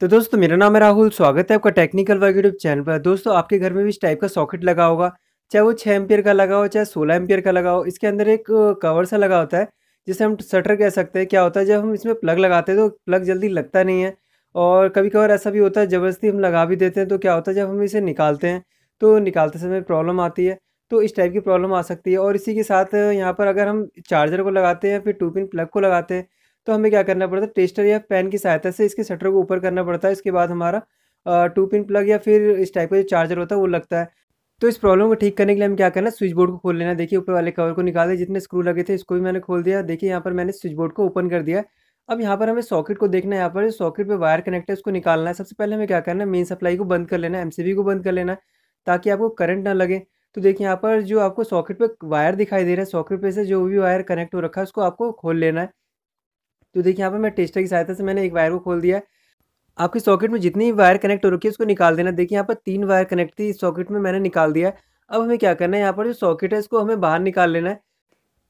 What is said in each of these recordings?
तो दोस्तों मेरा नाम है राहुल स्वागत है आपका टेक्निकल वर्ग यूट्यूब चैनल पर दोस्तों आपके घर में भी इस टाइप का सॉकेट लगा होगा चाहे वो छः एम्पियर का लगा हो चाहे सोलह एम्पियर का लगा हो इसके अंदर एक कवर सा लगा होता है जिसे हम शटर कह सकते हैं क्या होता है जब हम इसमें प्लग लगाते हैं तो प्लग जल्दी लगता नहीं है और कभी कभार ऐसा भी होता है ज़बरदस्ती हम लगा भी देते हैं तो क्या होता है जब हम इसे निकालते हैं तो निकालते समय प्रॉब्लम आती है तो इस टाइप की प्रॉब्लम आ सकती है और इसी के साथ यहाँ पर अगर हम चार्जर को लगाते हैं फिर टू पिन प्लग को लगाते हैं तो हमें क्या करना पड़ता है टेस्टर या पैन की सहायता से इसके शटर को ऊपर करना पड़ता है इसके बाद हमारा टू पिन प्लग या फिर इस टाइप का जो चार्जर होता है वो लगता है तो इस प्रॉब्लम को ठीक करने के लिए हम क्या करना है स्विच बोर्ड को खोल लेना देखिए ऊपर वाले कवर को निकाल निकाले जितने स्क्रू लगे थे इसको भी मैंने खोल दिया देखिए यहाँ पर मैंने स्विच बोर्ड को ओपन कर दिया अब यहाँ पर हमें सॉकेट को देखना है यहाँ पर सॉकेट पे वायर कनेक्ट है उसको निकालना है सबसे पहले हमें क्या करना है मेन सप्लाई को बंद कर लेना है बी को बंद कर लेना ताकि आपको करंट ना लगे तो देखिए यहाँ पर जो आपको सॉकेट पर वायर दिखाई दे रहा है सॉकेट पर से जो भी वायर कनेक्ट हो रखा है उसको आपको खोल लेना है तो देखिए यहाँ पर मैं टेस्टर की सहायता से मैंने एक वायर को खोल दिया है आपकी सॉकेट में जितनी वायर कनेक्ट हो रखी है उसको निकाल देना देखिए यहाँ पर तीन वायर कनेक्ट थी इस सॉकेट में मैंने निकाल दिया अब हमें क्या करना है यहाँ पर जो सॉकेट है इसको हमें बाहर निकाल लेना है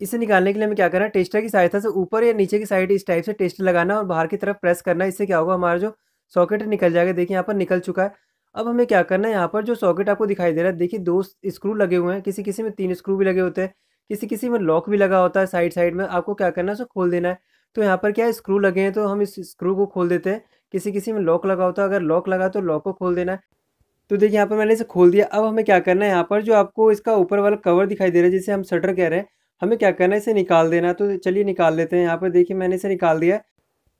इसे निकालने के लिए हमें क्या करना है टेस्टर की सहायता से ऊपर या नीचे की साइड इस टाइप से टेस्ट लगाना और बाहर की तरफ प्रेस करना है इससे क्या होगा हमारा जो सॉकेट निकल जाएगा देखिए यहाँ पर निकल चुका है अब हमें क्या करना है यहाँ पर जो सॉकेट आपको दिखाई दे रहा है देखिए दो स्क्रू लगे हुए हैं किसी किसी में तीन स्क्रू भी लगे होते हैं किसी किसी में लॉक भी लगा होता है साइड साइड में आपको क्या करना है उसको खोल देना है तो यहाँ पर क्या है स्क्रू लगे हैं तो हम इस स्क्रू को खोल देते हैं किसी किसी में लॉक लगा होता तो है अगर लॉक लगा तो लॉक को खोल देना है तो देखिए यहाँ पर मैंने इसे खोल दिया अब हमें क्या करना है यहाँ पर जो आपको इसका ऊपर वाला कवर दिखाई दे रहा है जिसे हम शटर कह रहे हैं हमें क्या करना है इसे निकाल देना तो चलिए निकाल लेते हैं यहाँ पर देखिए मैंने इसे निकाल दिया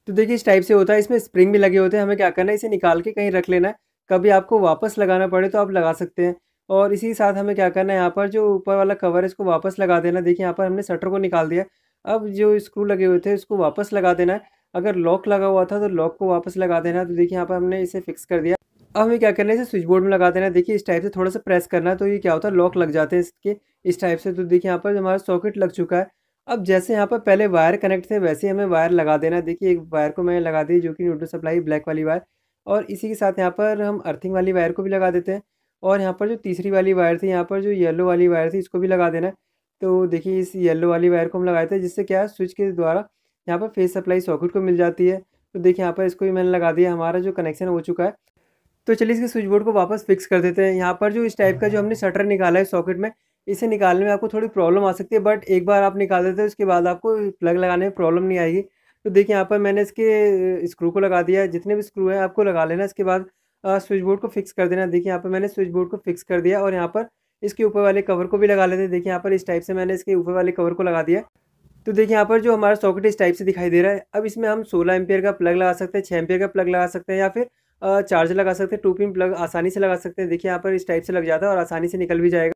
तो देखिए इस टाइप से होता है इसमें स्प्रिंग भी लगे होते हैं हमें क्या करना है इसे निकाल के कहीं रख लेना है कभी आपको वापस लगाना पड़े तो आप लगा सकते हैं और इसी साथ हमें क्या करना है यहाँ पर जो ऊपर वाला कवर है इसको वापस लगा देना देखिए यहाँ पर हमने शटर को निकाल दिया अब जो स्क्रू लगे हुए थे इसको वापस लगा देना है अगर लॉक लगा हुआ था तो लॉक को वापस लगा देना है तो देखिए यहाँ पर हमने इसे फिक्स कर दिया अब हमें क्या करना है इसे स्विच बोर्ड में लगा देना है देखिए इस टाइप से थोड़ा सा प्रेस करना है तो ये क्या होता है लॉक लग जाते हैं इसके इस टाइप से तो देखिए यहाँ पर हमारा सॉकेट लग चुका है अब जैसे यहाँ पर पहले वायर कनेक्ट थे वैसे हमें वायर लगा देना है देखिए एक वायर को मैंने लगा दी जो कि न्यूट्रल सप्लाई ब्लैक वाली वायर और इसी के साथ यहाँ पर हम अर्थिंग वाली वायर को भी लगा देते हैं और यहाँ पर जो तीसरी वाली वायर थी यहाँ पर जो येलो वाली वायर थी इसको भी लगा देना है तो देखिए इस येलो वाली वायर को हम लगाए थे जिससे क्या है स्विच के द्वारा यहाँ पर फेस सप्लाई सॉकेट को मिल जाती है तो देखिए यहाँ पर इसको भी मैंने लगा दिया हमारा जो कनेक्शन हो चुका है तो चलिए इसके स्विच बोर्ड को वापस फिक्स कर देते हैं यहाँ पर जो इस टाइप का जो हमने शटर निकाला है सॉकेट में इसे निकालने में आपको थोड़ी प्रॉब्लम आ सकती है बट एक बार आप निकाल देते हैं उसके बाद आपको प्लग लगाने में प्रॉब्लम नहीं आएगी तो देखिए यहाँ पर मैंने इसके स्क्रू को लगा दिया जितने भी स्क्रू हैं आपको लगा लेना इसके बाद स्विच बोर्ड को फिक्स कर देना देखिए यहाँ पर मैंने स्विच बोर्ड को फिक्स कर दिया और यहाँ पर इसके ऊपर वाले कवर को भी लगा लेते हैं देखिए यहाँ पर इस टाइप से मैंने इसके ऊपर वाले कवर को लगा दिया तो देखिए यहाँ पर जो हमारा सॉकेट इस टाइप से दिखाई दे रहा है अब इसमें हम सोलह एम्पियर का प्लग लगा सकते हैं छः एम्पियर का प्लग लगा सकते हैं या फिर चार्ज लगा सकते हैं टू पिन प्लग आसानी से लगा सकते हैं देखिए यहाँ पर इस टाइप से लग जाता है और आसानी से निकल भी जाएगा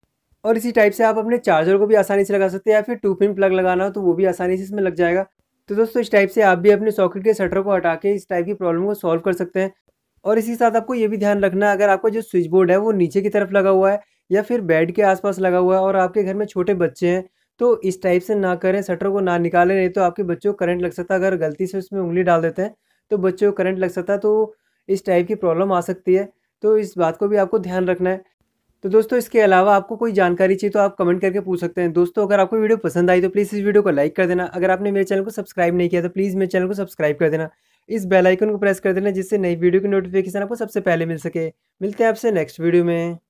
और इसी टाइप से आप अपने चार्जर को भी आसानी से लगा सकते हैं या फिर टू पिन प्लग लगाना हो तो वो भी आसानी से इसमें लग जाएगा तो दोस्तों इस टाइप से आप भी अपने सॉकेट के शटर को हटा के इस टाइप की प्रॉब्लम को सॉल्व कर सकते हैं और इसी साथ आपको ये भी ध्यान रखना है अगर आपका जो स्विच बोर्ड है वो नीचे की तरफ लगा हुआ है या फिर बेड के आसपास लगा हुआ है और आपके घर में छोटे बच्चे हैं तो इस टाइप से ना करें शटर को ना निकालें नहीं तो आपके बच्चों को करंट लग सकता है अगर गलती से उसमें उंगली डाल देते हैं तो बच्चों को करंट लग सकता है तो इस टाइप की प्रॉब्लम आ सकती है तो इस बात को भी आपको ध्यान रखना है तो दोस्तों इसके अलावा आपको कोई जानकारी चाहिए तो आप कमेंट करके पूछ सकते हैं दोस्तों अगर आपको वीडियो पसंद आई तो प्लीज़ इस वीडियो को लाइक कर देना अगर आपने मेरे चैनल को सब्सक्राइब नहीं किया तो प्लीज़ मेरे चैनल को सब्सक्राइब कर देना इस बेल आइकन को प्रेस कर देना जिससे नई वीडियो की नोटिफिकेशन आपको सबसे पहले मिल सके मिलते हैं आपसे नेक्स्ट वीडियो में